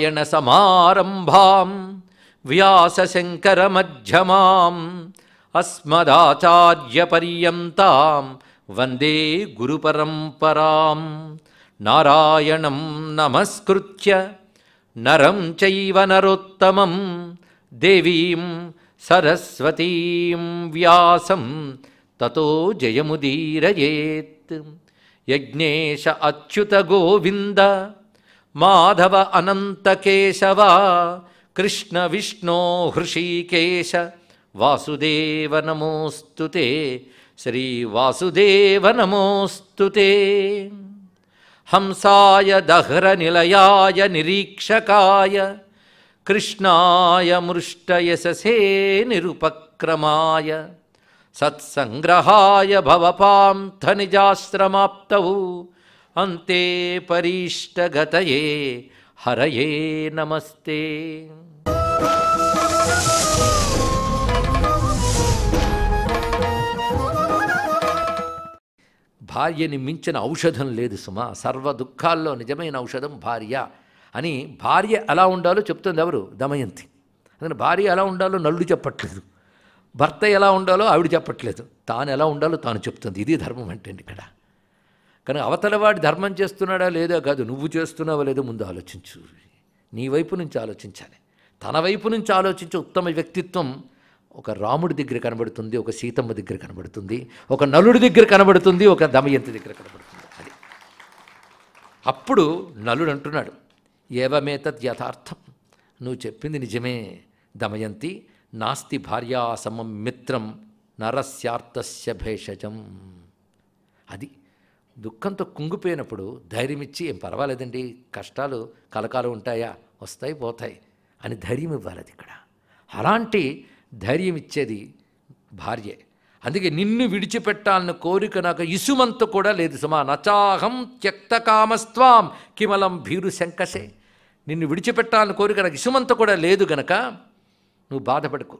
यणसमारम्भां व्यासशङ्करमध्यमाम् अस्मदाचार्यपर्यन्तां वन्दे गुरुपरम्पराम् नारायणं नमस्कृत्य नरं चैव नरोत्तमम् देवीं सरस्वतीं व्यासं ततो जयमुदीरयेत् यज्ञेश अच्युतगोविन्द माधव अनन्तकेशव कृष्णविष्णो हृषीकेश वासुदेव नमोऽस्तु ते नमोऽस्तु ते हंसाय दह्रनिलयाय निरीक्षकाय कृष्णाय मृष्टयशसे निरुपक्रमाय सत्सङ्ग्रहाय भवपां पां అంతే పరిష్టగతయే హరయే నమస్తే భార్యని మించిన ఔషధం లేదు సుమా సర్వ దుఃఖాల్లో నిజమైన ఔషధం భార్య అని భార్య ఎలా ఉండాలో చెప్తుంది ఎవరు దమయంతి అందుకని భార్య ఎలా ఉండాలో నల్లుడు చెప్పట్లేదు భర్త ఎలా ఉండాలో ఆవిడ చెప్పట్లేదు తాను ఎలా ఉండాలో తాను చెప్తుంది ఇది ధర్మం అంటే ఇక్కడ అవతల అవతలవాడి ధర్మం చేస్తున్నాడా లేదా కాదు నువ్వు చేస్తున్నావా లేదో ముందు ఆలోచించు నీ వైపు నుంచి ఆలోచించాలి తన వైపు నుంచి ఆలోచించే ఉత్తమ వ్యక్తిత్వం ఒక రాముడి దగ్గర కనబడుతుంది ఒక సీతమ్మ దగ్గర కనబడుతుంది ఒక నలుడి దగ్గర కనబడుతుంది ఒక దమయంతి దగ్గర కనబడుతుంది అది అప్పుడు నలుడు అంటున్నాడు ఏవమేతద్ యథార్థం నువ్వు చెప్పింది నిజమే దమయంతి నాస్తి భార్యాసమం మిత్రం నరస్యార్థస్య భేషజం అది దుఃఖంతో కుంగిపోయినప్పుడు ధైర్యం ఇచ్చి ఏం పర్వాలేదండి కష్టాలు కలకాలు ఉంటాయా వస్తాయి పోతాయి అని ధైర్యం ఇవ్వాలి ఇక్కడ అలాంటి ధైర్యం ఇచ్చేది భార్యే అందుకే నిన్ను విడిచిపెట్టాలని కోరిక నాకు ఇసుమంత కూడా లేదు సుమా నచాహం కామస్వాం కిమలం భీరు శంకసే నిన్ను విడిచిపెట్టాలని కోరిక నాకు ఇసుమంత కూడా లేదు గనక నువ్వు బాధపడకు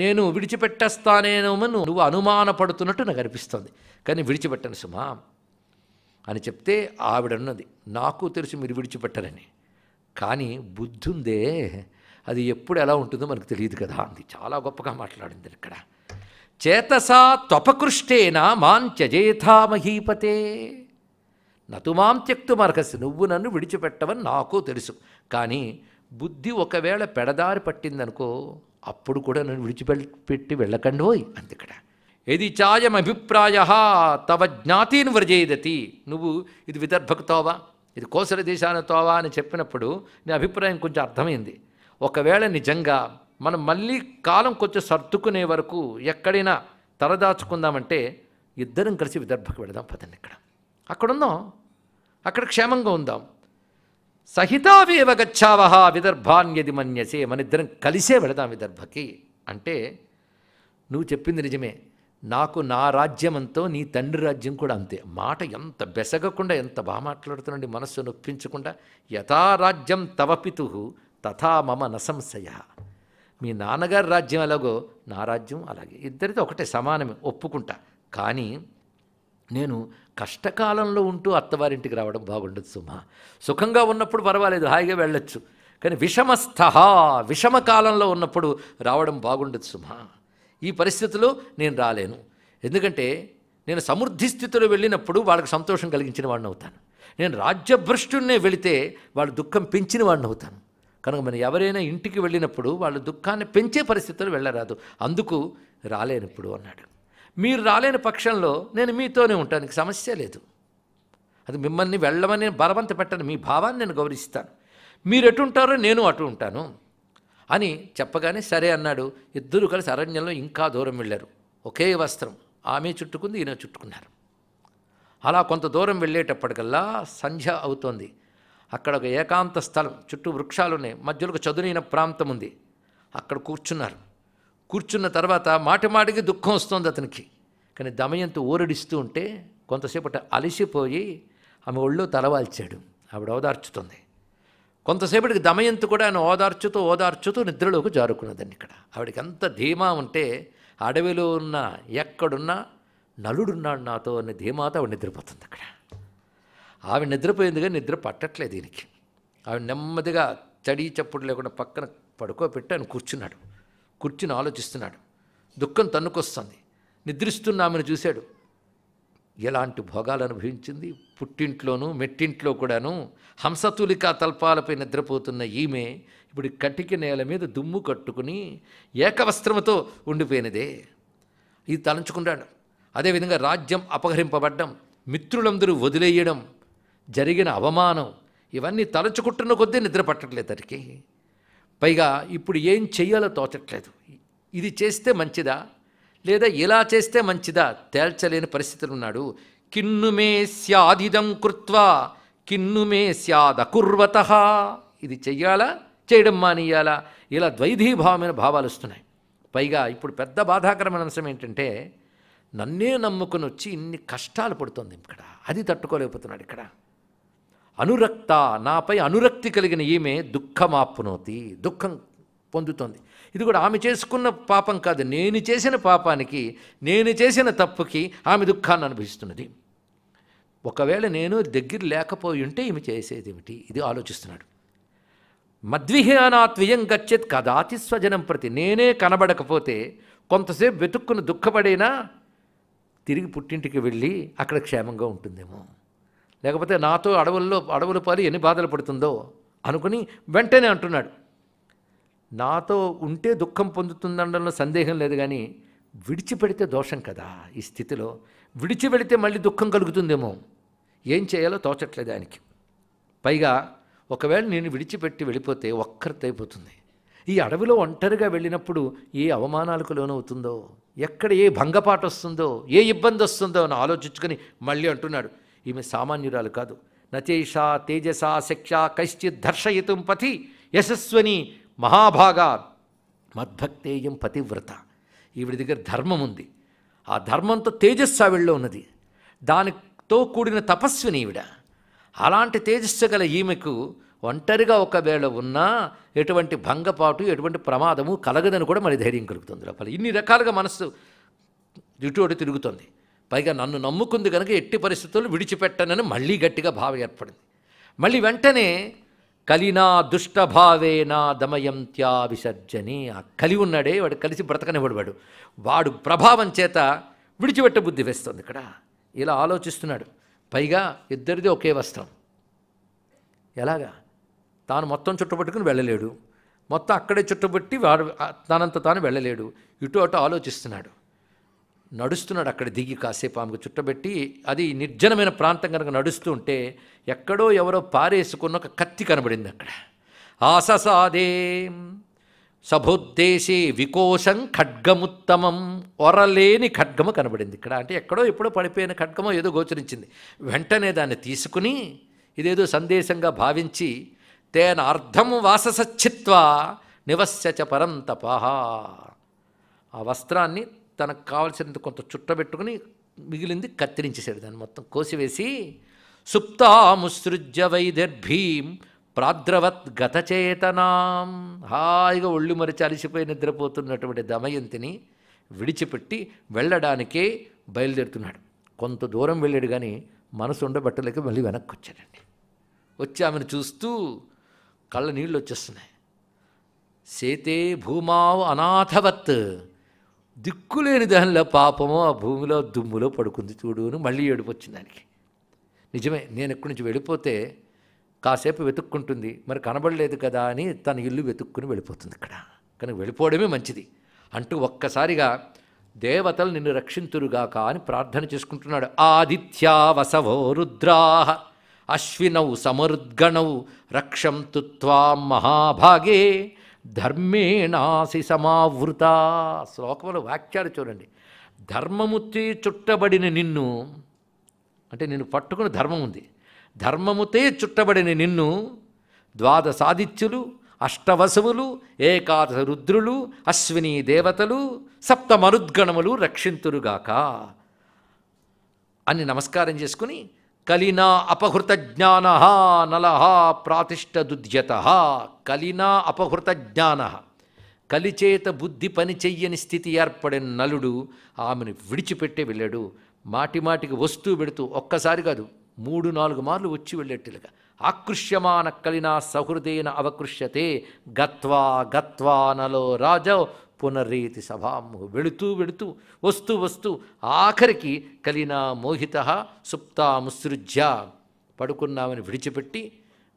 నేను విడిచిపెట్టేస్తానేమో నువ్వు అనుమానపడుతున్నట్టు నాకు అనిపిస్తుంది కానీ విడిచిపెట్టను సుమా అని చెప్తే ఆవిడన్నది నాకు తెలుసు మీరు విడిచిపెట్టరని కానీ బుద్ధుందే అది ఎప్పుడు ఎలా ఉంటుందో మనకు తెలియదు కదా అంది చాలా గొప్పగా మాట్లాడింది ఇక్కడ చేతసా త్వపకృష్టేన మాం మహీపతే నతు మాం త్యక్తు మరకసి నువ్వు నన్ను విడిచిపెట్టవని నాకు తెలుసు కానీ బుద్ధి ఒకవేళ పెడదారి పట్టిందనుకో అప్పుడు కూడా నన్ను విడిచిపెట్టి వెళ్ళకండి ఓయ్ అంది ఇక్కడ ఏది అభిప్రాయ తవ జ్ఞాతిని వ్రజేదతి నువ్వు ఇది విదర్భకు తోవా ఇది కోసల దేశాన్ని తోవా అని చెప్పినప్పుడు నీ అభిప్రాయం కొంచెం అర్థమైంది ఒకవేళ నిజంగా మనం మళ్ళీ కాలం కొంచెం సర్దుకునే వరకు ఎక్కడైనా తలదాచుకుందామంటే ఇద్దరం కలిసి విదర్భకు వెళదాం పదండి ఇక్కడ అక్కడుందాం అక్కడ క్షేమంగా ఉందాం సహితావేవ గచ్చావహ విదర్భాన్యది మన్యసే మనిద్దరం కలిసే వెళదాం విదర్భకి అంటే నువ్వు చెప్పింది నిజమే నాకు నా రాజ్యమంతో నీ తండ్రి రాజ్యం కూడా అంతే మాట ఎంత బెసగకుండా ఎంత బాగా మాట్లాడుతున్నాండి మనస్సు నొప్పించకుండా యథారాజ్యం తవ పితు తథా మమ నసంశయ మీ నాన్నగారి రాజ్యం ఎలాగో నా రాజ్యం అలాగే ఇద్దరితో ఒకటే సమానమే ఒప్పుకుంటా కానీ నేను కష్టకాలంలో ఉంటూ అత్తవారింటికి రావడం బాగుండదు సుమా సుఖంగా ఉన్నప్పుడు పర్వాలేదు హాయిగా వెళ్ళొచ్చు కానీ విషమస్థహ విషమకాలంలో ఉన్నప్పుడు రావడం బాగుండదు సుమా ఈ పరిస్థితిలో నేను రాలేను ఎందుకంటే నేను సమృద్ధి స్థితిలో వెళ్ళినప్పుడు వాళ్ళకి సంతోషం కలిగించిన వాడిని అవుతాను నేను రాజ్యభ్రష్టునే వెళితే వాళ్ళు దుఃఖం పెంచిన వాడిని అవుతాను కనుక మనం ఎవరైనా ఇంటికి వెళ్ళినప్పుడు వాళ్ళు దుఃఖాన్ని పెంచే పరిస్థితులు వెళ్ళరాదు అందుకు రాలేనప్పుడు అన్నాడు మీరు రాలేని పక్షంలో నేను మీతోనే ఉంటాను సమస్య లేదు అది మిమ్మల్ని వెళ్ళమని బలవంత పెట్టను మీ భావాన్ని నేను గౌరవిస్తాను మీరు ఎటు ఉంటారో నేను అటు ఉంటాను అని చెప్పగానే సరే అన్నాడు ఇద్దరు కలిసి అరణ్యంలో ఇంకా దూరం వెళ్ళారు ఒకే వస్త్రం ఆమె చుట్టుకుంది ఈయన చుట్టుకున్నారు అలా కొంత దూరం వెళ్ళేటప్పటికల్లా సంధ్య అవుతోంది అక్కడ ఒక ఏకాంత స్థలం చుట్టూ వృక్షాలు ఉన్నాయి మధ్యలో ఒక చదునైన ప్రాంతం ఉంది అక్కడ కూర్చున్నారు కూర్చున్న తర్వాత మాటిమాటికి దుఃఖం వస్తుంది అతనికి కానీ దమయంతి ఊరడిస్తూ ఉంటే కొంతసేపట అలసిపోయి ఆమె ఒళ్ళో తలవాల్చాడు ఆవిడ ఓదార్చుతుంది కొంతసేపటికి దమయంతి కూడా ఆయన ఓదార్చుతూ ఓదార్చుతూ నిద్రలోకి జారుకున్నదండి ఇక్కడ ఆవిడకి ఎంత ధీమా ఉంటే అడవిలో ఉన్న ఎక్కడున్నా నలుడున్నాడు నాతో అనే ధీమాతో ఆవిడ నిద్రపోతుంది అక్కడ ఆవిడ నిద్రపోయిందిగా నిద్ర పట్టట్లేదు దీనికి ఆవిడ నెమ్మదిగా చడి చప్పుడు లేకుండా పక్కన పడుకోబెట్టి ఆయన కూర్చున్నాడు కూర్చుని ఆలోచిస్తున్నాడు దుఃఖం తన్నుకొస్తుంది నిద్రిస్తున్న ఆమెను చూశాడు ఎలాంటి భోగాలు అనుభవించింది పుట్టింట్లోనూ మెట్టింట్లో కూడాను హంసతులిక తల్పాలపై నిద్రపోతున్న ఈమె ఇప్పుడు కటికి నేల మీద దుమ్ము కట్టుకుని ఏకవస్త్రముతో ఉండిపోయినదే ఇది తలంచుకున్నాడు అదేవిధంగా రాజ్యం అపహరింపబడ్డం మిత్రులందరూ వదిలేయడం జరిగిన అవమానం ఇవన్నీ తలచుకుంటున్న కొద్దీ నిద్ర పట్టట్లేదు అతడికి పైగా ఇప్పుడు ఏం చెయ్యాలో తోచట్లేదు ఇది చేస్తే మంచిదా లేదా ఇలా చేస్తే మంచిదా తేల్చలేని పరిస్థితులు ఉన్నాడు కిన్నుమే స్యాదిదం కృత్వా కిన్నుమే స్యాదకుర్వత ఇది చెయ్యాలా చేయడం మానేయాలా ఇలా ద్వైధీభావమైన భావాలు వస్తున్నాయి పైగా ఇప్పుడు పెద్ద బాధాకరమైన అంశం ఏంటంటే నన్నే నమ్ముకుని వచ్చి ఇన్ని కష్టాలు పడుతుంది ఇక్కడ అది తట్టుకోలేకపోతున్నాడు ఇక్కడ అనురక్త నాపై అనురక్తి కలిగిన ఈమె దుఃఖమాపునోతి దుఃఖం పొందుతోంది ఇది కూడా ఆమె చేసుకున్న పాపం కాదు నేను చేసిన పాపానికి నేను చేసిన తప్పుకి ఆమె దుఃఖాన్ని అనుభవిస్తున్నది ఒకవేళ నేను దగ్గర లేకపోయి ఉంటే ఈమె చేసేదేమిటి ఇది ఆలోచిస్తున్నాడు మద్విహీనాత్వియం గచ్చేది కదాతి స్వజనం ప్రతి నేనే కనబడకపోతే కొంతసేపు వెతుక్కుని దుఃఖపడైనా తిరిగి పుట్టింటికి వెళ్ళి అక్కడ క్షేమంగా ఉంటుందేమో లేకపోతే నాతో అడవుల్లో అడవుల పాలు ఎన్ని బాధలు పడుతుందో అనుకుని వెంటనే అంటున్నాడు నాతో ఉంటే దుఃఖం పొందుతుందనడంలో సందేహం లేదు కానీ విడిచిపెడితే దోషం కదా ఈ స్థితిలో విడిచిపెడితే మళ్ళీ దుఃఖం కలుగుతుందేమో ఏం చేయాలో తోచట్లేదు ఆయనకి పైగా ఒకవేళ నేను విడిచిపెట్టి వెళ్ళిపోతే ఒక్కరితైపోతుంది ఈ అడవిలో ఒంటరిగా వెళ్ళినప్పుడు ఏ అవమానాలకు లోనవుతుందో ఎక్కడ ఏ భంగపాటు వస్తుందో ఏ ఇబ్బంది వస్తుందో అని ఆలోచించుకొని మళ్ళీ అంటున్నాడు ఈమె సామాన్యురాలు కాదు నచేషా తేజసా శిక్ష కైశ్చిత్ దర్శయితం పథి యశస్వని మహాభాగ మద్భక్తేయం పతివ్రత ఈవిడ దగ్గర ధర్మం ఉంది ఆ ధర్మంతో తేజస్సు ఆవిడలో ఉన్నది దానితో కూడిన తపస్విని ఈవిడ అలాంటి తేజస్సు గల ఈమెకు ఒంటరిగా ఒకవేళ ఉన్నా ఎటువంటి భంగపాటు ఎటువంటి ప్రమాదము కలగదని కూడా మరి ధైర్యం కలుగుతుంది లోపల ఇన్ని రకాలుగా మనస్సు ఇటువంటి తిరుగుతుంది పైగా నన్ను నమ్ముకుంది కనుక ఎట్టి పరిస్థితుల్లో విడిచిపెట్టనని మళ్ళీ గట్టిగా భావం ఏర్పడింది మళ్ళీ వెంటనే కలినా దుష్టభావేనా దమయంత్యా విసర్జని ఆ కలి ఉన్నాడే వాడు కలిసి బ్రతకనివ్వడు వాడు వాడు ప్రభావం చేత విడిచిపెట్ట బుద్ధి వేస్తుంది ఇక్కడ ఇలా ఆలోచిస్తున్నాడు పైగా ఇద్దరిది ఒకే వస్త్రం ఎలాగా తాను మొత్తం చుట్టుపట్టుకుని వెళ్ళలేడు మొత్తం అక్కడే చుట్టుబట్టి వాడు తనంత తాను వెళ్ళలేడు ఇటు అటు ఆలోచిస్తున్నాడు నడుస్తున్నాడు అక్కడ దిగి కాసేపు ఆమెకు చుట్టబెట్టి అది నిర్జనమైన ప్రాంతం కనుక నడుస్తూ ఉంటే ఎక్కడో ఎవరో పారేసుకున్న ఒక కత్తి కనబడింది అక్కడ ఆససాదే సభోద్దేశే వికోశం ఖడ్గముత్తమం ఒరలేని ఖడ్గము కనబడింది ఇక్కడ అంటే ఎక్కడో ఎప్పుడో పడిపోయిన ఖడ్గమో ఏదో గోచరించింది వెంటనే దాన్ని తీసుకుని ఇదేదో సందేశంగా భావించి తేన అర్థం వాససచ్చిత్వ నివస్యచ పరం ఆ వస్త్రాన్ని తనకు కావలసినంత కొంత చుట్టబెట్టుకుని మిగిలింది కత్తిరించేశాడు దాన్ని మొత్తం కోసివేసి సుప్తాముసృజ్య వైదర్భీం ప్రాద్రవత్ గతచేతనాం హాయిగా ఒళ్ళు మరిచి అలిసిపోయి నిద్రపోతున్నటువంటి దమయంతిని విడిచిపెట్టి వెళ్ళడానికే బయలుదేరుతున్నాడు కొంత దూరం వెళ్ళాడు కానీ మనసు ఉండబట్టలేక మళ్ళీ వెనక్కి వచ్చాడండి వచ్చి ఆమెను చూస్తూ కళ్ళ నీళ్ళు వచ్చేస్తున్నాయి సేతే భూమావు అనాథవత్ దిక్కులేని దానిలో పాపము ఆ భూమిలో దుమ్ములో పడుకుంది చూడు అని మళ్ళీ ఏడుపు వచ్చింది దానికి నిజమే నేను ఎక్కడి నుంచి వెళ్ళిపోతే కాసేపు వెతుక్కుంటుంది మరి కనబడలేదు కదా అని తన ఇల్లు వెతుక్కుని వెళ్ళిపోతుంది ఇక్కడ కానీ వెళ్ళిపోవడమే మంచిది అంటూ ఒక్కసారిగా దేవతలు నిన్ను రక్షింతురుగాక అని ప్రార్థన చేసుకుంటున్నాడు ఆదిత్యా వసవో రుద్రాహ అశ్వినౌ సమరుద్గణౌ రక్షం తుత్వా మహాభాగే ధర్మేణాసి సమావృత శ్లోకముల వాక్యాలు చూడండి ధర్మముతే చుట్టబడిన నిన్ను అంటే నిన్ను పట్టుకుని ధర్మం ఉంది ధర్మముతే చుట్టబడిన నిన్ను ద్వాదశాదిత్యులు అష్టవసువులు ఏకాదశ రుద్రులు అశ్విని దేవతలు సప్తమరుద్గణములు రక్షింతురుగాక అని నమస్కారం చేసుకుని కలినా అపహృత జ్ఞాన నలహ దుధ్యత కలినా అపహృత జ్ఞాన కలిచేత బుద్ధి పని చెయ్యని స్థితి ఏర్పడిన నలుడు ఆమెను విడిచిపెట్టే వెళ్ళాడు మాటిమాటికి వస్తూ పెడుతూ ఒక్కసారి కాదు మూడు నాలుగు మార్లు వచ్చి వెళ్ళేట్టుగా ఆకృష్యమాన కలినా సహృదేన అవకృష్యతే గత్వా గత్వా నలో రాజ పునరీతి సభాము వెళుతూ వెళుతూ వస్తూ వస్తూ ఆఖరికి కలినా మోహిత సుప్తాముసృజ్య పడుకున్నామని విడిచిపెట్టి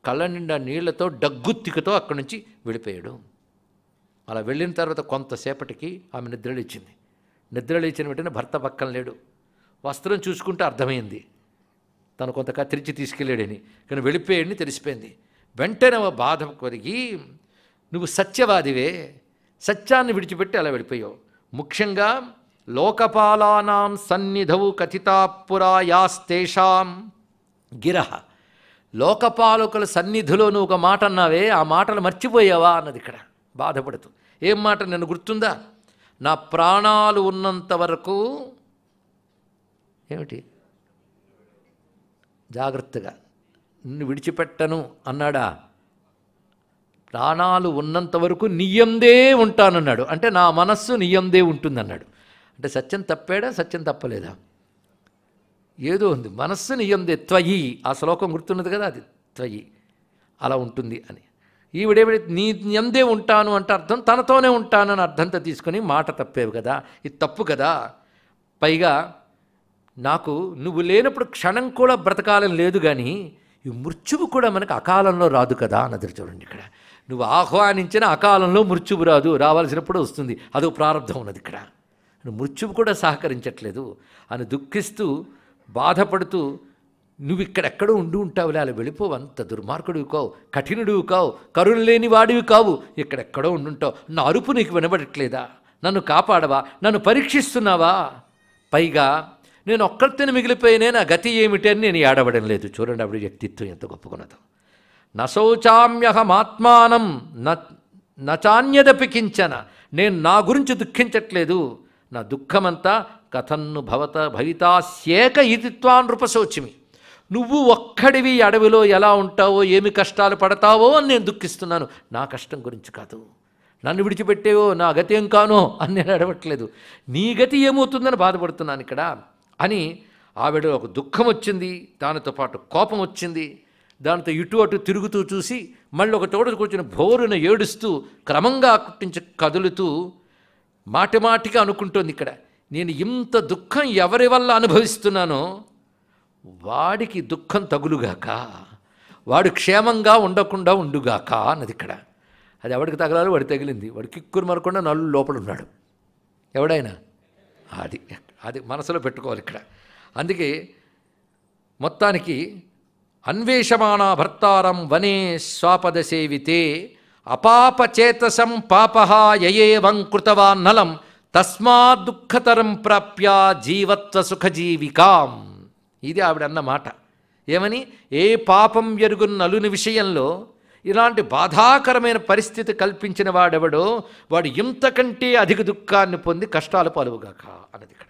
కళ్ళ నిండా నీళ్లతో డగ్గుత్తికతో అక్కడి నుంచి వెళ్ళిపోయాడు అలా వెళ్ళిన తర్వాత కొంతసేపటికి ఆమె నిద్రలేచింది నిద్రలేచిన వెంటనే భర్త పక్కన లేడు వస్త్రం చూసుకుంటే అర్థమైంది తను కొంత తెరిచి తీసుకెళ్ళాడని కానీ వెళ్ళిపోయాడని తెలిసిపోయింది వెంటనే బాధ కొరిగి నువ్వు సత్యవాదివే సత్యాన్ని విడిచిపెట్టి అలా వెళ్ళిపోయావు ముఖ్యంగా లోకపాలానాం సన్నిధవు కథితాపురాయాస్తేషాం గిరహ లోకపాలకుల సన్నిధిలో నువ్వు ఒక మాట అన్నావే ఆ మాటలు మర్చిపోయావా అన్నది ఇక్కడ బాధపడుతూ ఏం మాట నేను గుర్తుందా నా ప్రాణాలు ఉన్నంత వరకు ఏమిటి జాగ్రత్తగా నిన్ను విడిచిపెట్టను అన్నాడా ప్రాణాలు ఉన్నంత వరకు నియందే ఉంటానన్నాడు అంటే నా మనస్సు నియందే ఉంటుందన్నాడు అంటే సత్యం తప్పాడా సత్యం తప్పలేదా ఏదో ఉంది మనస్సు నియందే త్వయి ఆ శ్లోకం గుర్తున్నది కదా అది త్వయి అలా ఉంటుంది అని ఈవిడేవిడ నీ నియందే ఉంటాను అంటే అర్థం తనతోనే ఉంటానని అర్థంతో తీసుకుని మాట తప్పేవి కదా ఇది తప్పు కదా పైగా నాకు నువ్వు లేనప్పుడు క్షణం కూడా బ్రతకాలని లేదు కానీ ఈ మృత్యువు కూడా మనకు అకాలంలో రాదు కదా అన్నది చూడండి ఇక్కడ నువ్వు ఆహ్వానించిన అకాలంలో మృత్యువు రాదు రావాల్సినప్పుడు వస్తుంది అదో ప్రారంభం ఉన్నది ఇక్కడ మృత్యువు కూడా సహకరించట్లేదు అని దుఃఖిస్తూ బాధపడుతూ నువ్వు ఇక్కడెక్కడో ఉండి ఉంటావులే అలా వెళ్ళిపోవు అంత దుర్మార్గుడివి కావు కఠినుడివి కావు కరుణ లేని వాడివి కావు ఇక్కడెక్కడో ఉండుంటావు నా అరుపు నీకు వినబడట్లేదా నన్ను కాపాడవా నన్ను పరీక్షిస్తున్నావా పైగా నేను ఒక్కరితోనే మిగిలిపోయినే నా గతి ఏమిటి అని నేను ఏడవడం లేదు చూడండి అప్పుడు వ్యక్తిత్వం ఎంత గొప్పకున్నదో నశౌచామ్యహమాత్మానం నచాన్యదపి కించన నేను నా గురించి దుఃఖించట్లేదు నా దుఃఖమంతా కథన్ను భవత భవితాస్యేక ఇతిత్వా నృపశోచిమి నువ్వు ఒక్కడివి అడవిలో ఎలా ఉంటావో ఏమి కష్టాలు పడతావో అని నేను దుఃఖిస్తున్నాను నా కష్టం గురించి కాదు నన్ను విడిచిపెట్టేవో నా గతి ఏం కానో అని నేను అడవట్లేదు నీ గతి ఏమవుతుందని బాధపడుతున్నాను ఇక్కడ అని ఆవిడ ఒక దుఃఖం వచ్చింది దానితో పాటు కోపం వచ్చింది దాంతో ఇటు అటు తిరుగుతూ చూసి మళ్ళీ ఒక తోడు వచ్చిన భోరున ఏడుస్తూ క్రమంగా కుట్టించి కదులుతూ మాటిమాటిగా అనుకుంటోంది ఇక్కడ నేను ఇంత దుఃఖం ఎవరి వల్ల అనుభవిస్తున్నానో వాడికి దుఃఖం తగులుగాక వాడు క్షేమంగా ఉండకుండా ఉండుగాక అన్నది ఇక్కడ అది ఎవడికి తగలాలి వాడు తగిలింది వాడు కిక్కురు మరకుండా నల్లు లోపల ఉన్నాడు ఎవడైనా అది అది మనసులో పెట్టుకోవాలి ఇక్కడ అందుకే మొత్తానికి అన్వేషమాణ భర్తారం వనే స్వాపద సేవితే అపాపచేతసం పాపహాయేవం యయేవం నలం తస్మా దుఃఖతరం ప్రాప్య జీవత్వ సుఖజీవికాం ఇది ఆవిడన్న మాట ఏమని ఏ పాపం ఎరుగున్న నలుని విషయంలో ఇలాంటి బాధాకరమైన పరిస్థితి కల్పించిన వాడెవడో వాడు ఇంతకంటే అధిక దుఃఖాన్ని పొంది కష్టాలు పాలువుగాక అన్నది ఇక్కడ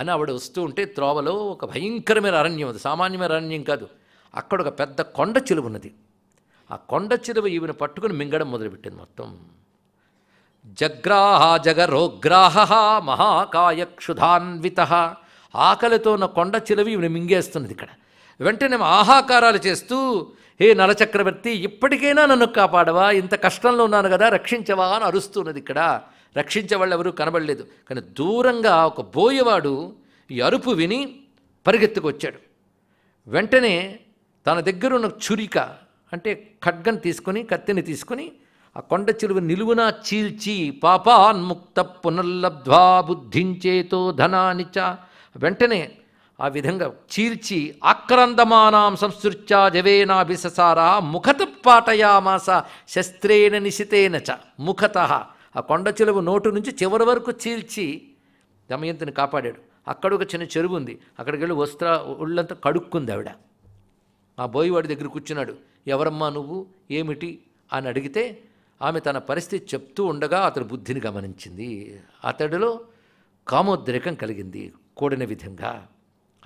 అని ఆవిడ వస్తూ ఉంటే త్రోవలో ఒక భయంకరమైన అరణ్యం అది సామాన్యమైన అరణ్యం కాదు అక్కడ ఒక పెద్ద కొండ చెలువు ఉన్నది ఆ కొండ చెలువు ఈవిని పట్టుకుని మింగడం మొదలుపెట్టింది మొత్తం జగ్రాహ జగరోగ్రాహ మహాకాయ క్షుధాన్విత ఆకలితో ఉన్న కొండ చెలువు ఈవిని మింగేస్తున్నది ఇక్కడ వెంటనే ఆహాకారాలు చేస్తూ హే నలచక్రవర్తి ఇప్పటికైనా నన్ను కాపాడవా ఇంత కష్టంలో ఉన్నాను కదా రక్షించవా అని అరుస్తున్నది ఇక్కడ వాళ్ళు ఎవరూ కనబడలేదు కానీ దూరంగా ఒక బోయవాడు ఈ అరుపు విని పరిగెత్తుకొచ్చాడు వెంటనే తన దగ్గర ఉన్న చురిక అంటే ఖడ్గన్ తీసుకొని కత్తిని తీసుకొని ఆ కొండ చెరువు నిలువున చీల్చి పాపాన్ముక్త పునర్లబ్ధ్వా బుద్ధించేతో ధనానిచ వెంటనే ఆ విధంగా చీల్చి ఆక్రందమానాం సంసృత్యా జవేనాభిససారా ముఖత పాటయామాస శస్త్రేణ నిశితేన చ ముఖత ఆ కొండ చెలువు నోటు నుంచి చివరి వరకు చీల్చి దమయంతిని కాపాడాడు అక్కడ ఒక చిన్న చెరువు ఉంది అక్కడికి వెళ్ళి వస్త్ర ఒళ్ళంతా కడుక్కుంది ఆవిడ ఆ బోయివాడి దగ్గర కూర్చున్నాడు ఎవరమ్మా నువ్వు ఏమిటి అని అడిగితే ఆమె తన పరిస్థితి చెప్తూ ఉండగా అతడు బుద్ధిని గమనించింది అతడిలో కామోద్రేకం కలిగింది కూడిన విధంగా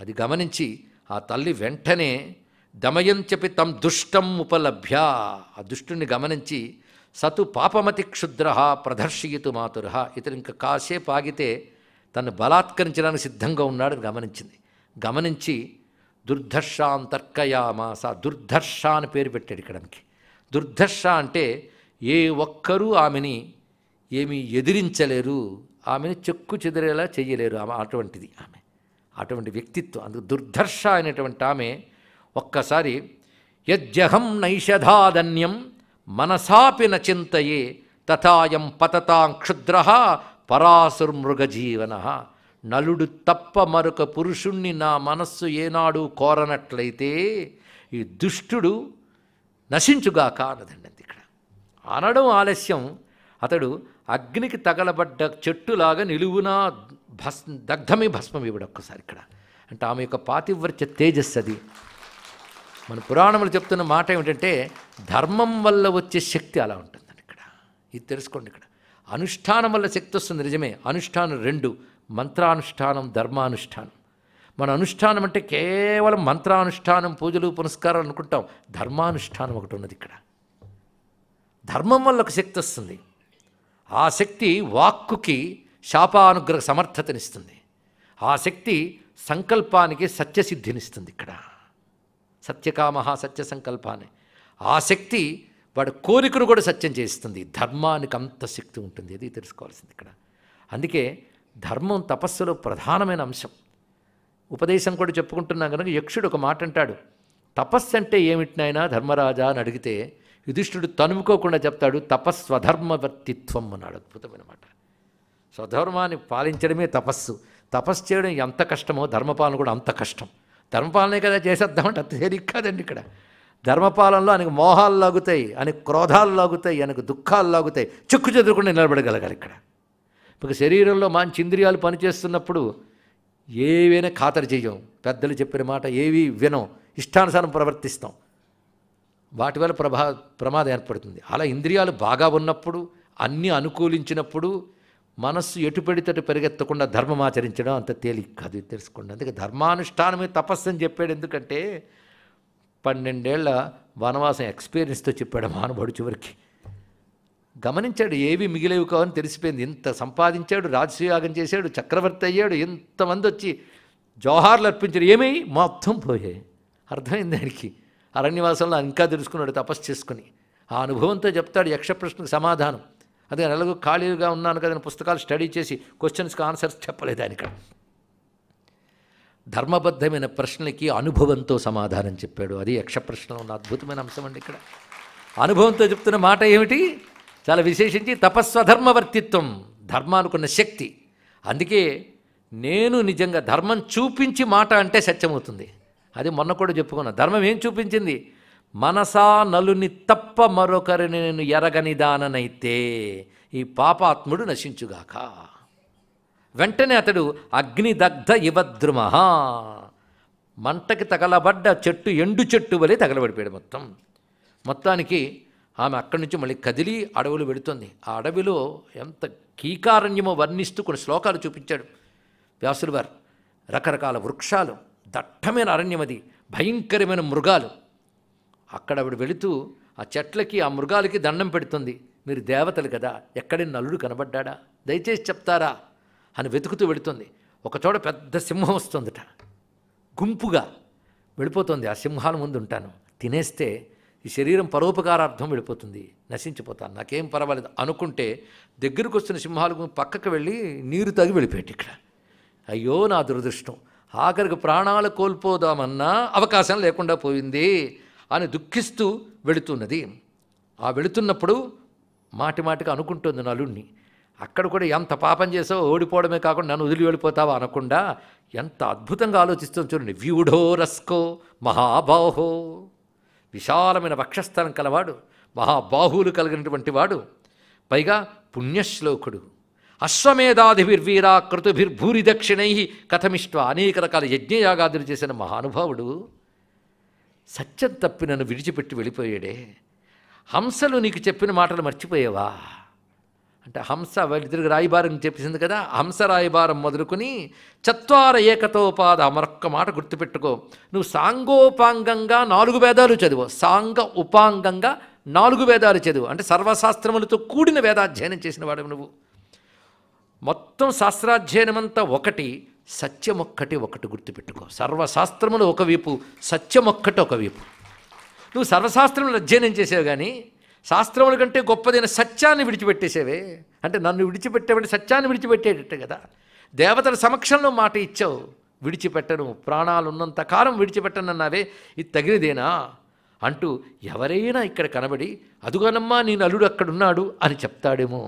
అది గమనించి ఆ తల్లి వెంటనే దమయంత్యపి తం దుష్టం ఉపలభ్య ఆ దుష్టుని గమనించి సతు పాపమతి క్షుద్ర ప్రదర్శయితు మాతుర ఇతను ఇంకా కాసేపు ఆగితే తను బలాత్కరించడానికి సిద్ధంగా ఉన్నాడని గమనించింది గమనించి దుర్ధర్షాంతర్కయామాస దుర్ధర్ష అని పేరు పెట్టాడు ఇక్కడానికి దుర్ధర్ష అంటే ఏ ఒక్కరూ ఆమెని ఏమీ ఎదిరించలేరు ఆమెను చెక్కు చెదిరేలా చేయలేరు ఆమె అటువంటిది ఆమె అటువంటి వ్యక్తిత్వం అందుకు దుర్ధర్ష అనేటువంటి ఆమె ఒక్కసారి యజ్జహం నైషధాధన్యం మనసాపిన చింతయే తథాయం పతతాం క్షుద్ర పరాసుర్మృగజీవన నలుడు తప్ప మరొక పురుషుణ్ణి నా మనస్సు ఏనాడు కోరనట్లయితే ఈ దుష్టుడు నశించుగాక అన్నదండి ఇక్కడ అనడం ఆలస్యం అతడు అగ్నికి తగలబడ్డ చెట్టులాగా నిలువునా భస్ దగ్ధమే భస్మం ఇవిడొక్కసారి ఇక్కడ అంటే ఆమె యొక్క పాతివ్రత్య తేజస్సు అది మన పురాణములు చెప్తున్న మాట ఏమిటంటే ధర్మం వల్ల వచ్చే శక్తి అలా ఉంటుందండి ఇక్కడ ఇది తెలుసుకోండి ఇక్కడ అనుష్ఠానం వల్ల శక్తి వస్తుంది నిజమే అనుష్ఠానం రెండు మంత్రానుష్ఠానం ధర్మానుష్ఠానం మన అనుష్ఠానం అంటే కేవలం మంత్రానుష్ఠానం పూజలు పునస్కారాలు అనుకుంటాం ధర్మానుష్ఠానం ఒకటి ఉన్నది ఇక్కడ ధర్మం వల్ల ఒక శక్తి వస్తుంది ఆ శక్తి వాక్కుకి శాపానుగ్రహ సమర్థతనిస్తుంది ఆ శక్తి సంకల్పానికి సత్యసిద్ధినిస్తుంది ఇక్కడ సత్యకామ సంకల్పాన్ని ఆ శక్తి వాడి కోరికను కూడా సత్యం చేస్తుంది ధర్మానికి అంత శక్తి ఉంటుంది అది తెలుసుకోవాల్సింది ఇక్కడ అందుకే ధర్మం తపస్సులో ప్రధానమైన అంశం ఉపదేశం కూడా చెప్పుకుంటున్నాం కనుక యక్షుడు ఒక మాట అంటాడు తపస్సు అంటే ఏమిటినైనా ధర్మరాజా అని అడిగితే యుధిష్ఠుడు తనుముకోకుండా చెప్తాడు తపస్వధర్మవర్తిత్వం అన్నాడు అద్భుతమైన మాట స్వధర్మాన్ని పాలించడమే తపస్సు తపస్సు చేయడం ఎంత కష్టమో ధర్మపాలన కూడా అంత కష్టం ధర్మపాలనే కదా చేసేద్దామంటే అంత తేలిక కాదండి ఇక్కడ ధర్మపాలనలో ఆయనకు మోహాలు లాగుతాయి ఆయనకు క్రోధాలు లాగుతాయి ఆయనకు దుఃఖాలు లాగుతాయి చిక్కు చెదురుకుండా నిలబడగలగాలి ఇక్కడ ఇప్పుడు శరీరంలో మంచి ఇంద్రియాలు పనిచేస్తున్నప్పుడు ఏవైనా ఖాతరు చేయం పెద్దలు చెప్పిన మాట ఏవి వినం ఇష్టానుసారం ప్రవర్తిస్తాం వాటి వల్ల ప్రభా ప్రమాదం ఏర్పడుతుంది అలా ఇంద్రియాలు బాగా ఉన్నప్పుడు అన్నీ అనుకూలించినప్పుడు మనస్సు ఎటు పెడితే పరిగెత్తకుండా ధర్మం ఆచరించడం అంత తేలిక కాదు తెలుసుకోండి అందుకే ధర్మానుష్ఠానమే తపస్సు అని చెప్పాడు ఎందుకంటే పన్నెండేళ్ల వనవాసం ఎక్స్పీరియన్స్తో చెప్పాడు మానవుడు చివరికి గమనించాడు ఏవి మిగిలేవు కావని తెలిసిపోయింది ఇంత సంపాదించాడు రాజసుయాగం చేశాడు చక్రవర్తి అయ్యాడు ఇంతమంది వచ్చి జోహార్లు అర్పించారు ఏమై మొత్తం పోయాయి అర్థమైంది ఆయనకి అరణ్యవాసంలో ఇంకా తెలుసుకున్నాడు తపస్సు చేసుకుని ఆ అనుభవంతో చెప్తాడు యక్ష ప్రశ్నకు సమాధానం అదే అలాగే ఖాళీగా ఉన్నాను కదా పుస్తకాలు స్టడీ చేసి క్వశ్చన్స్కి ఆన్సర్స్ చెప్పలేదు ఆయన ఇక్కడ ధర్మబద్ధమైన ప్రశ్నలకి అనుభవంతో సమాధానం చెప్పాడు అది యక్ష ప్రశ్నలో ఉన్న అద్భుతమైన అంశం అండి ఇక్కడ అనుభవంతో చెప్తున్న మాట ఏమిటి చాలా విశేషించి తపస్వధర్మవర్తిత్వం ధర్మానుకున్న శక్తి అందుకే నేను నిజంగా ధర్మం చూపించి మాట అంటే సత్యమవుతుంది అది మొన్న కూడా చెప్పుకున్నా ధర్మం ఏం చూపించింది మనసా నలుని తప్ప మరొకరిని నేను ఎరగనిదాననైతే ఈ పాపాత్ముడు నశించుగాక వెంటనే అతడు అగ్నిదగ్ధ ఇవద్రుమ మంటకి తగలబడ్డ చెట్టు ఎండు చెట్టు వలె తగలబడిపోయాడు మొత్తం మొత్తానికి ఆమె అక్కడి నుంచి మళ్ళీ కదిలి అడవులు పెడుతుంది ఆ అడవిలో ఎంత కీకారణ్యమో వర్ణిస్తూ కొన్ని శ్లోకాలు చూపించాడు వ్యాసులు వారు రకరకాల వృక్షాలు దట్టమైన అరణ్యం అది భయంకరమైన మృగాలు అక్కడ ఆవిడ వెళుతూ ఆ చెట్లకి ఆ మృగాలకి దండం పెడుతుంది మీరు దేవతలు కదా ఎక్కడి నలుడు కనబడ్డా దయచేసి చెప్తారా అని వెతుకుతూ వెళుతుంది ఒకచోట పెద్ద సింహం వస్తుందట గుంపుగా వెళ్ళిపోతుంది ఆ సింహాల ముందు ఉంటాను తినేస్తే ఈ శరీరం పరోపకారార్థం వెళ్ళిపోతుంది నశించిపోతాను నాకేం పర్వాలేదు అనుకుంటే దగ్గరకు వస్తున్న సింహాలు పక్కకు వెళ్ళి నీరు తాగి వెళ్ళిపోయాడు ఇక్కడ అయ్యో నా దురదృష్టం ఆఖరికి ప్రాణాలు కోల్పోదామన్నా అవకాశం లేకుండా పోయింది అని దుఃఖిస్తూ వెళుతున్నది ఆ వెళుతున్నప్పుడు మాటి మాటిగా అనుకుంటుంది నలుణ్ణి అక్కడ కూడా ఎంత పాపం చేసావో ఓడిపోవడమే కాకుండా నన్ను వదిలి వెళ్ళిపోతావా అనకుండా ఎంత అద్భుతంగా ఆలోచిస్తుంది చూడండి వ్యూఢో రస్కో మహాబాహో విశాలమైన వక్షస్థలం కలవాడు మహాబాహువులు కలిగినటువంటి వాడు పైగా పుణ్యశ్లోకుడు అశ్వమేధాధిభిర్వీర కృతుభిర్భూరి దక్షిణై కథమిష్ట అనేక రకాల యజ్ఞయాగాదులు చేసిన మహానుభావుడు సత్యం తప్పి నన్ను విడిచిపెట్టి వెళ్ళిపోయాడే హంసలు నీకు చెప్పిన మాటలు మర్చిపోయావా అంటే హంస వాళ్ళిద్దరికి రాయిబారం చెప్పేసింది కదా హంస రాయిబారం మొదలుకొని చత్వార ఏకతోపాద అమరొక్క మాట గుర్తుపెట్టుకో నువ్వు సాంగోపాంగంగా నాలుగు వేదాలు చదువు సాంగ ఉపాంగంగా నాలుగు వేదాలు చదువు అంటే సర్వశాస్త్రములతో కూడిన వేదాధ్యయనం చేసిన వాడు నువ్వు మొత్తం శాస్త్రాధ్యయనమంతా ఒకటి సత్యమొక్కటి ఒకటి గుర్తుపెట్టుకో సర్వశాస్త్రములు ఒకవైపు సత్యమొక్కటి ఒకవైపు నువ్వు సర్వశాస్త్రములు అధ్యయనం చేసావు కానీ శాస్త్రముల కంటే గొప్పదైన సత్యాన్ని విడిచిపెట్టేసేవే అంటే నన్ను విడిచిపెట్టేవంటే సత్యాన్ని విడిచిపెట్టేటట్టు కదా దేవతల సమక్షంలో మాట ఇచ్చావు విడిచిపెట్టను ప్రాణాలు ఉన్నంత కాలం విడిచిపెట్టనన్నావే ఇది తగినదేనా అంటూ ఎవరైనా ఇక్కడ కనబడి అదుగోనమ్మా నీ నలుడు అక్కడున్నాడు అని చెప్తాడేమో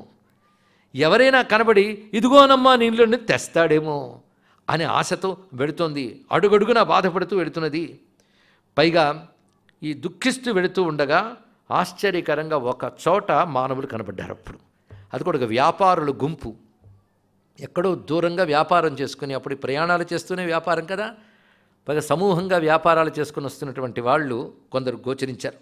ఎవరైనా కనబడి ఇదిగోనమ్మా నీళ్ళు తెస్తాడేమో అనే ఆశతో వెడుతోంది అడుగడుగున బాధపడుతూ వెడుతున్నది పైగా ఈ దుఃఖిస్తూ వెడుతూ ఉండగా ఆశ్చర్యకరంగా ఒక చోట మానవులు కనబడ్డారు అప్పుడు అది కూడా ఒక వ్యాపారుల గుంపు ఎక్కడో దూరంగా వ్యాపారం చేసుకుని అప్పుడు ప్రయాణాలు చేస్తూనే వ్యాపారం కదా పైగా సమూహంగా వ్యాపారాలు చేసుకుని వస్తున్నటువంటి వాళ్ళు కొందరు గోచరించారు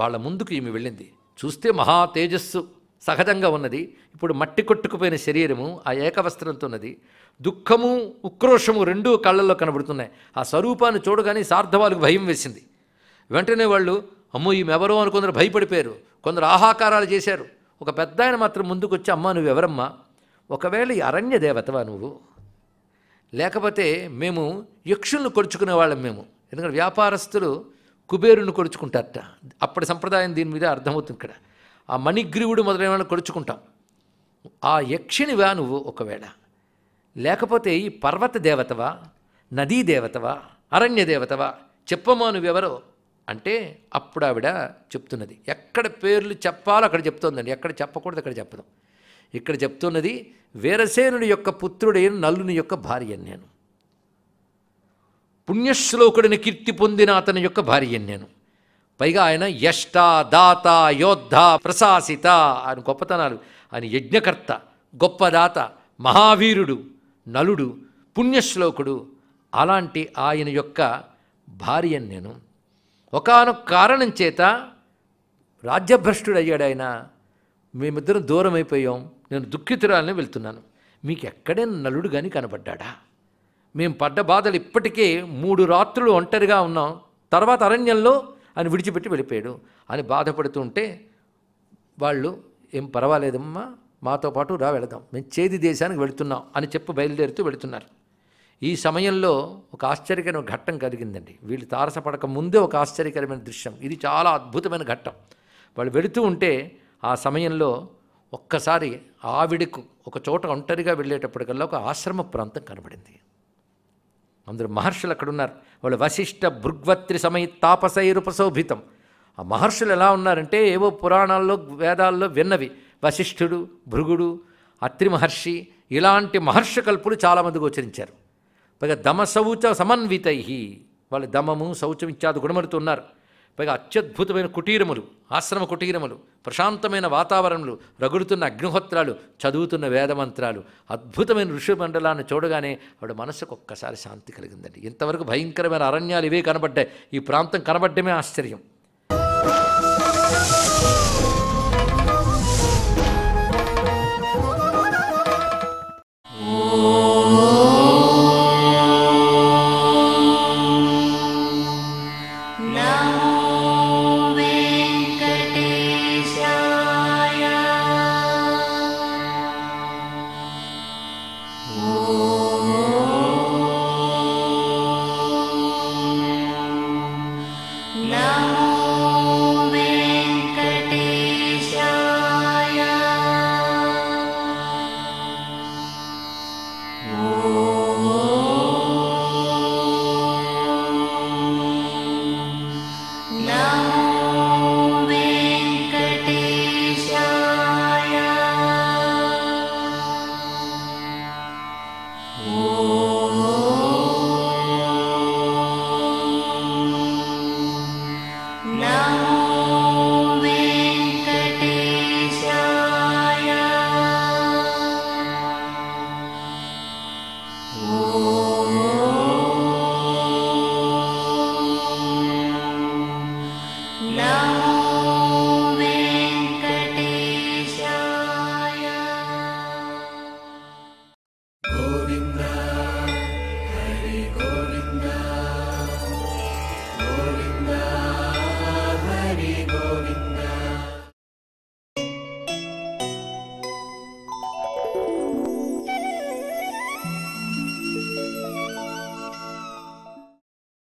వాళ్ళ ముందుకు ఈమె వెళ్ళింది చూస్తే మహా తేజస్సు సహజంగా ఉన్నది ఇప్పుడు మట్టి కొట్టుకుపోయిన శరీరము ఆ ఏకవస్త్రంతో ఉన్నది దుఃఖము ఉక్రోషము రెండూ కళ్ళల్లో కనబడుతున్నాయి ఆ స్వరూపాన్ని చూడగానే సార్థవాలకు భయం వేసింది వెంటనే వాళ్ళు అమ్మో ఈమె ఎవరో అని కొందరు భయపడిపోయారు కొందరు ఆహాకారాలు చేశారు ఒక పెద్ద ఆయన మాత్రం ముందుకు వచ్చి అమ్మ నువ్వు ఎవరమ్మా ఒకవేళ ఈ అరణ్య దేవతవా నువ్వు లేకపోతే మేము యక్షులను కొడుచుకునే వాళ్ళం మేము ఎందుకంటే వ్యాపారస్తులు కుబేరుని కొడుచుకుంటారట అప్పటి సంప్రదాయం దీని మీద అర్థమవుతుంది ఇక్కడ ఆ మణిగ్రీవుడు మొదలైన కొడుచుకుంటాం ఆ యక్షినివా నువ్వు ఒకవేళ లేకపోతే ఈ పర్వత దేవతవా నదీ దేవతవా అరణ్య దేవతవా చెప్పమా నువ్వెవరో అంటే అప్పుడు ఆవిడ చెప్తున్నది ఎక్కడ పేర్లు చెప్పాలో అక్కడ చెప్తోందండి ఎక్కడ చెప్పకూడదు అక్కడ చెప్పదు ఇక్కడ చెప్తున్నది వీరసేనుడి యొక్క పుత్రుడైన నల్లుని యొక్క భార్య నేను పుణ్యశ్లోకుడిని కీర్తి పొందిన అతని యొక్క భార్యని నేను పైగా ఆయన యష్ట దాత యోద్ధ ప్రశాసిత ఆయన గొప్పతనాలు ఆయన యజ్ఞకర్త గొప్పదాత మహావీరుడు నలుడు పుణ్యశ్లోకుడు అలాంటి ఆయన యొక్క భార్య నేను ఒకనొక కారణం చేత రాజ్యభ్రష్టుడయ్యాడు ఆయన మేమిద్దరం దూరం అయిపోయాం నేను దుఃఖితురాలని వెళ్తున్నాను మీకు ఎక్కడే నలుడు కానీ కనబడ్డా మేము పడ్డ బాధలు ఇప్పటికే మూడు రాత్రులు ఒంటరిగా ఉన్నాం తర్వాత అరణ్యంలో అని విడిచిపెట్టి వెళ్ళిపోయాడు అని బాధపడుతుంటే వాళ్ళు ఏం పర్వాలేదమ్మా మాతో పాటు రా వెళదాం మేము చేది దేశానికి వెళుతున్నాం అని చెప్పి బయలుదేరుతూ వెళుతున్నారు ఈ సమయంలో ఒక ఆశ్చర్యకరమైన ఘట్టం కలిగిందండి వీళ్ళు తారసపడక ముందే ఒక ఆశ్చర్యకరమైన దృశ్యం ఇది చాలా అద్భుతమైన ఘట్టం వాళ్ళు వెళుతూ ఉంటే ఆ సమయంలో ఒక్కసారి ఆవిడకు ఒక చోట ఒంటరిగా వెళ్ళేటప్పటికల్లా ఒక ఆశ్రమ ప్రాంతం కనబడింది అందరు మహర్షులు అక్కడున్నారు వాళ్ళు వశిష్ట భృగ్వత్రి సమయ తాపసైరుపశోభితం ఆ మహర్షులు ఎలా ఉన్నారంటే ఏవో పురాణాల్లో వేదాల్లో విన్నవి వశిష్ఠుడు భృగుడు అత్రి మహర్షి ఇలాంటి మహర్షి కల్పులు చాలామంది గోచరించారు పైగా దమ శౌచ సమన్వితై వాళ్ళు దమము శౌచం ఇత్యాది గుణమడుతున్నారు పైగా అత్యద్భుతమైన కుటీరములు ఆశ్రమ కుటీరములు ప్రశాంతమైన వాతావరణములు రగులుతున్న అగ్నిహోత్రాలు చదువుతున్న వేదమంత్రాలు అద్భుతమైన మండలాన్ని చూడగానే ఆవిడ మనసుకు ఒక్కసారి శాంతి కలిగిందండి ఇంతవరకు భయంకరమైన అరణ్యాలు ఇవే కనబడ్డాయి ఈ ప్రాంతం కనబడ్డమే ఆశ్చర్యం